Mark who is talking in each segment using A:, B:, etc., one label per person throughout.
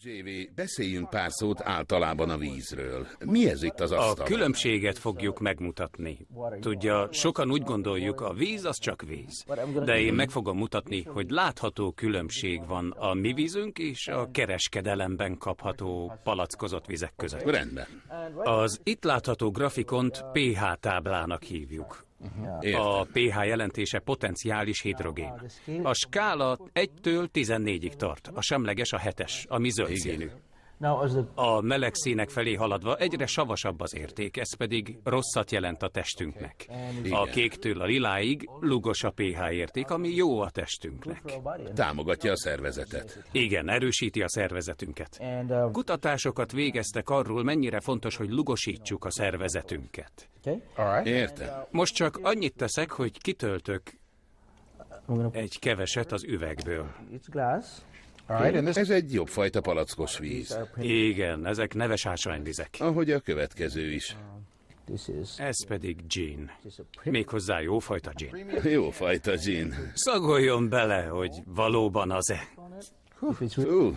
A: JV, beszéljünk pár szót általában a
B: vízről. Mi ez itt az asztal? A különbséget fogjuk megmutatni. Tudja, sokan úgy gondoljuk, a víz az csak víz. De én meg fogom mutatni, hogy látható különbség van a mi vízünk és a kereskedelemben kapható palackozott vizek között. Rendben. Az itt látható grafikont pH táblának hívjuk. Uh-huh. A pH jelentése potenciális hidrogén. A skála 1-től 14-ig tart, a semleges a 7-es, ami zöld Igen. színű. A meleg színek felé haladva egyre savasabb az érték, ez pedig rosszat jelent a testünknek. A kéktől a liláig lugos a pH érték, ami jó a testünknek. Támogatja a szervezetet. Igen, erősíti a szervezetünket. Uh, Kutatásokat végeztek arról, mennyire fontos, hogy lugosítsuk a szervezetünket. Értem. Most csak annyit teszek, hogy kitöltök egy keveset az üvegből. Ez egy jobb fajta palackos víz. Igen, ezek neves ásványvizek. Ahogy a következő is. Ez pedig gin. Méghozzá jófajta gin. Jófajta gin. Szagoljon bele, hogy valóban az-e. Hú,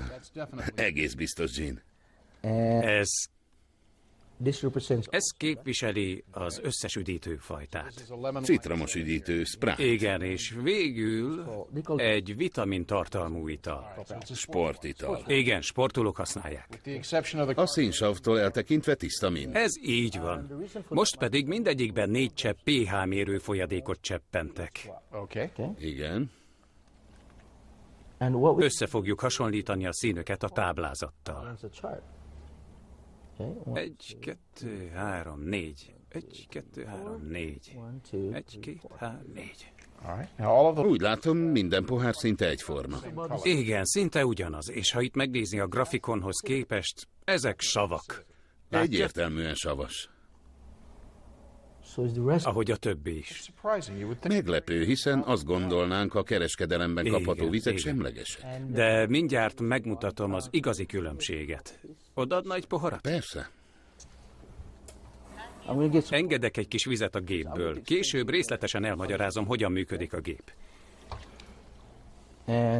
B: egész biztos gin. Ez ez képviseli az összes üdítőfajtát. Citromos üdítő, sprát. Igen, és végül egy vitamin tartalmú ital.
A: Sportital.
B: Igen, sportolók használják. A színsavtól eltekintve tiszta min. Ez így van. Most pedig mindegyikben négy csepp pH mérő folyadékot cseppentek. Oké. Igen. Össze fogjuk hasonlítani a színöket a táblázattal. Egy, kettő, három, négy. Egy, kettő, három, négy. Egy, kettő három, négy. Úgy látom, minden pohár szinte egyforma. Igen, szinte ugyanaz. És ha itt megnézni a grafikonhoz képest, ezek savak. Látja? Egyértelműen savas ahogy a többi is. Meglepő, hiszen azt gondolnánk, a kereskedelemben kapható vizek semlegesek. De mindjárt megmutatom az igazi különbséget. Odaadna egy poharat? Persze. Engedek egy kis vizet a gépből. Később részletesen elmagyarázom, hogyan működik a gép.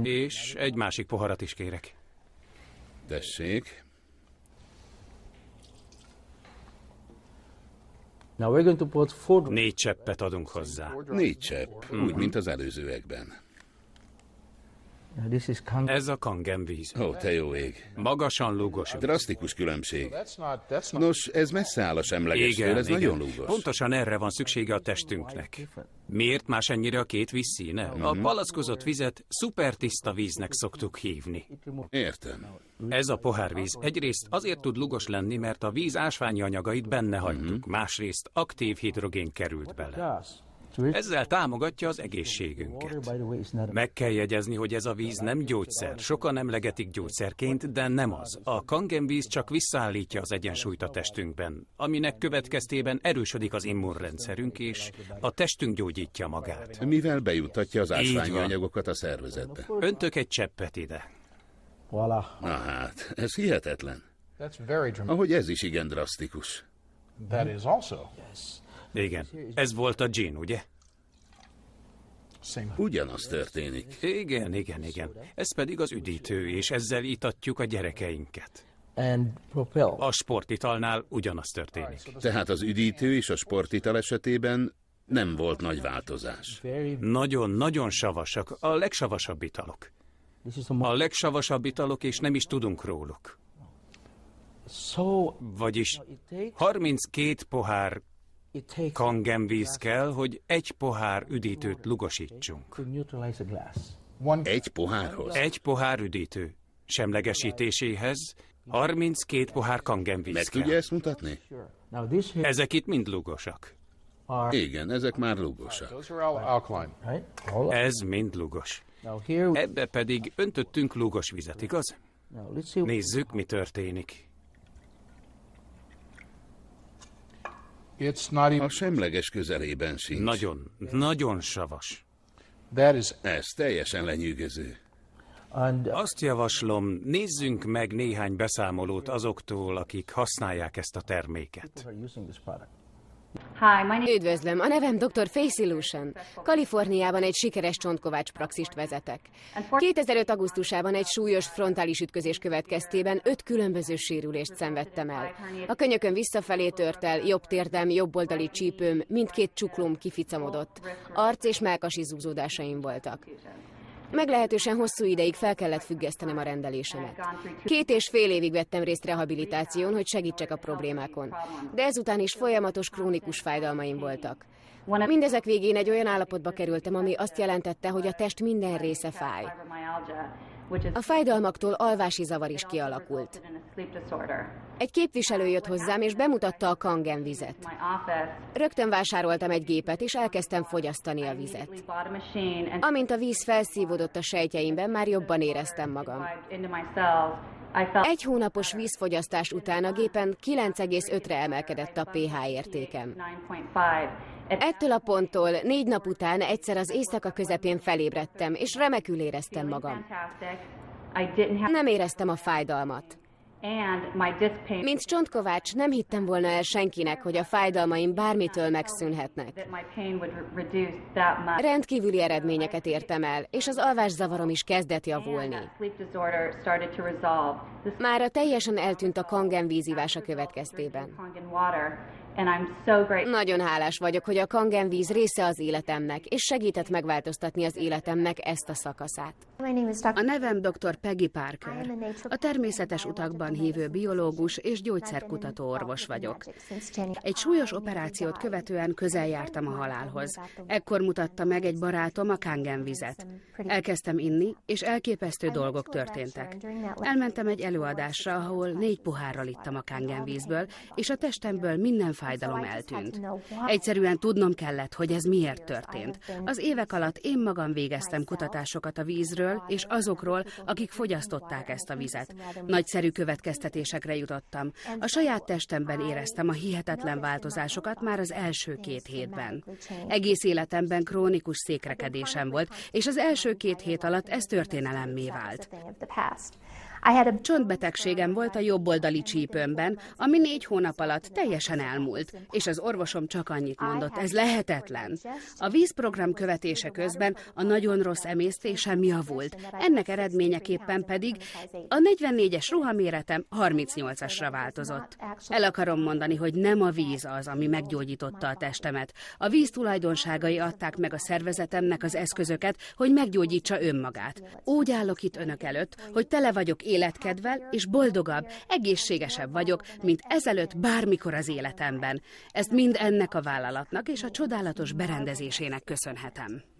B: És egy másik poharat is kérek. Tessék. Négy cseppet adunk hozzá. Négy csepp, hmm. úgy, mint az előzőekben. Ez a víz. Ó, te jó ég. Magasan lúgos. Drasztikus különbség. Nos, ez messze áll a semleges igen, ez igen. nagyon lúgos. Pontosan erre van szüksége a testünknek. Miért más ennyire a két víz színe? Mm-hmm. A mhm. palackozott vizet tiszta víznek szoktuk hívni. Értem. Ez a pohárvíz egyrészt azért tud lugos lenni, mert a víz ásványi anyagait benne hagytuk, mm-hmm. másrészt aktív hidrogén került bele. Ezzel támogatja az egészségünket. Meg kell jegyezni, hogy ez a víz nem gyógyszer. Sokan emlegetik gyógyszerként, de nem az. A kangenvíz csak visszaállítja az egyensúlyt a testünkben, aminek következtében erősödik az immunrendszerünk, és a testünk gyógyítja magát. Mivel bejutatja az ásványi anyagokat a szervezetbe? Öntök egy cseppet ide. Na hát, ez hihetetlen. Ahogy ez is igen drasztikus. That is also. Yes. Igen. Ez volt a gin, ugye? Ugyanaz történik. Igen, igen, igen. Ez pedig az üdítő, és ezzel itatjuk a gyerekeinket. A sportitalnál ugyanaz történik. Tehát az üdítő és a sportital esetében nem volt nagy változás. Nagyon-nagyon savasak, a legsavasabb italok. A legsavasabb italok, és nem is tudunk róluk. Vagyis 32 pohár víz kell, hogy egy pohár üdítőt lugosítsunk. Egy pohárhoz? Egy pohár üdítő. Semlegesítéséhez 32 pohár víz Meg tudja ezt mutatni? Ezek itt mind lugosak. Igen, ezek már lugosak. Ez mind lugos. Ebbe pedig öntöttünk lugos vizet, igaz? Nézzük, mi történik. A semleges közelében sincs. Nagyon, nagyon savas. Ez teljesen lenyűgöző. Uh, Azt javaslom, nézzünk meg néhány beszámolót azoktól, akik használják ezt a terméket.
C: Üdvözlöm, a nevem dr. Face Illusion. Kaliforniában egy sikeres csontkovács praxist vezetek. 2005. augusztusában egy súlyos frontális ütközés következtében öt különböző sérülést szenvedtem el. A könyökön visszafelé tört el, jobb térdem, jobb oldali csípőm, mindkét csuklóm kificamodott. Arc és melkasi zúzódásaim voltak. Meglehetősen hosszú ideig fel kellett függesztenem a rendelésemet. Két és fél évig vettem részt rehabilitáción, hogy segítsek a problémákon, de ezután is folyamatos krónikus fájdalmaim voltak. Mindezek végén egy olyan állapotba kerültem, ami azt jelentette, hogy a test minden része fáj. A fájdalmaktól alvási zavar is kialakult. Egy képviselő jött hozzám, és bemutatta a vizet. Rögtön vásároltam egy gépet, és elkezdtem fogyasztani a vizet. Amint a víz felszívódott a sejtjeimben, már jobban éreztem magam. Egy hónapos vízfogyasztás után a gépen 9,5-re emelkedett a pH értékem. Ettől a ponttól négy nap után egyszer az éjszaka közepén felébredtem, és remekül éreztem magam. Nem éreztem a fájdalmat. Mint Csontkovács, nem hittem volna el senkinek, hogy a fájdalmaim bármitől megszűnhetnek. Rendkívüli eredményeket értem el, és az alvászavarom is kezdett javulni. Már a teljesen eltűnt a kangen vízívása következtében and I'm so grateful. Nagyon hálás vagyok, hogy a víz része az életemnek, és segített megváltoztatni az életemnek ezt a szakaszát. A nevem dr. Peggy Parker. A természetes utakban hívő biológus és gyógyszerkutató orvos
A: vagyok. Egy súlyos operációt követően közel jártam a halálhoz. Ekkor mutatta meg egy barátom a vizet. Elkezdtem inni, és elképesztő dolgok történtek. Elmentem egy előadásra, ahol négy pohárral ittam a vízből, és a testemből minden fájdalom eltűnt. Egyszerűen tudnom kellett, hogy ez miért történt. Az évek alatt én magam végeztem kutatásokat a vízről, és azokról, akik fogyasztották ezt a vizet. Nagyszerű következtetésekre jutottam. A saját testemben éreztem a hihetetlen változásokat már az első két hétben. Egész életemben krónikus székrekedésem volt, és az első két hét alatt ez történelemmé vált. Csontbetegségem volt a jobb oldali csípőmben, ami négy hónap alatt teljesen elmúlt, és az orvosom csak annyit mondott, ez lehetetlen. A vízprogram követése közben a nagyon rossz emésztésem javult, ennek eredményeképpen pedig a 44-es ruhaméretem 38-asra változott. El akarom mondani, hogy nem a víz az, ami meggyógyította a testemet. A víz tulajdonságai adták meg a szervezetemnek az eszközöket, hogy meggyógyítsa önmagát. Úgy állok itt önök előtt, hogy tele vagyok életkedvel és boldogabb, egészségesebb vagyok, mint ezelőtt bármikor az életemben. Ezt mind ennek a vállalatnak és a csodálatos berendezésének köszönhetem.